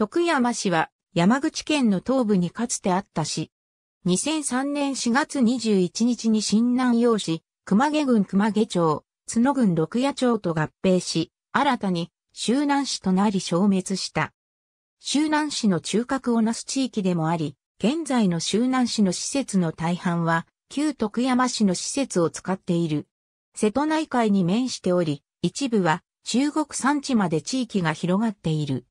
徳山市は山口県の東部にかつてあった市。2003年4月21日に新南陽市、熊毛郡熊毛町、角郡六夜町と合併し、新たに周南市となり消滅した。周南市の中核をなす地域でもあり、現在の周南市の施設の大半は、旧徳山市の施設を使っている。瀬戸内海に面しており、一部は中国山地まで地域が広がっている。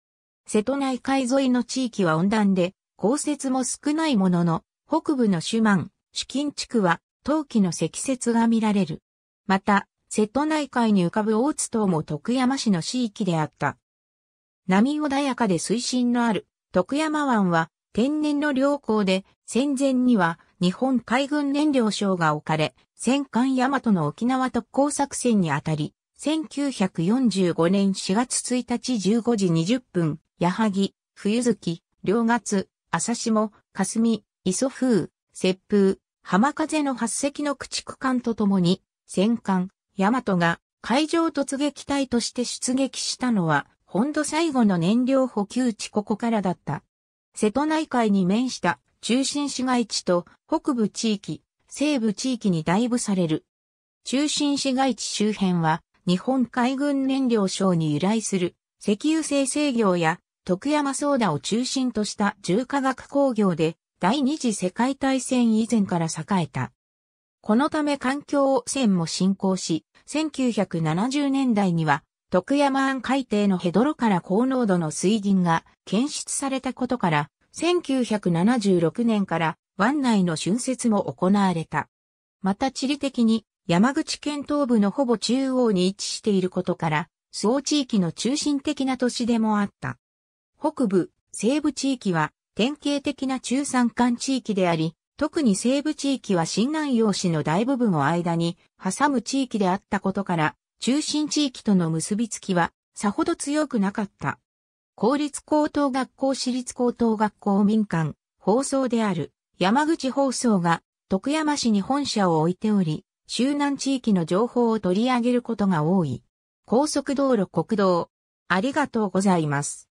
瀬戸内海沿いの地域は温暖で、降雪も少ないものの、北部のシュマン、主ン地区は、冬季の積雪が見られる。また、瀬戸内海に浮かぶ大津島も徳山市の地域であった。波穏やかで水深のある徳山湾は天然の良好で戦前には日本海軍燃料省が置かれ戦艦大和の沖縄特攻作戦にあたり1945年4月1日15時20分矢作、冬月、両月、朝霜、霞、磯風、雪風、浜風の八隻の駆逐艦とともに、戦艦、大和が海上突撃隊として出撃したのは、本土最後の燃料補給地ここからだった。瀬戸内海に面した中心市街地と北部地域、西部地域に大部される。中心市街地周辺は日本海軍燃料省に由来する石油生成業や徳山ソーダを中心とした重化学工業で第二次世界大戦以前から栄えた。このため環境汚染も進行し、1970年代には徳山湾海底のヘドロから高濃度の水銀が検出されたことから、1976年から湾内の浚渫も行われた。また地理的に山口県東部のほぼ中央に位置していることから、総地域の中心的な都市でもあった。北部、西部地域は典型的な中山間地域であり、特に西部地域は新南洋市の大部分を間に挟む地域であったことから、中心地域との結びつきはさほど強くなかった。公立高等学校私立高等学校民間、放送である山口放送が徳山市に本社を置いており、周南地域の情報を取り上げることが多い。高速道路国道。ありがとうございます。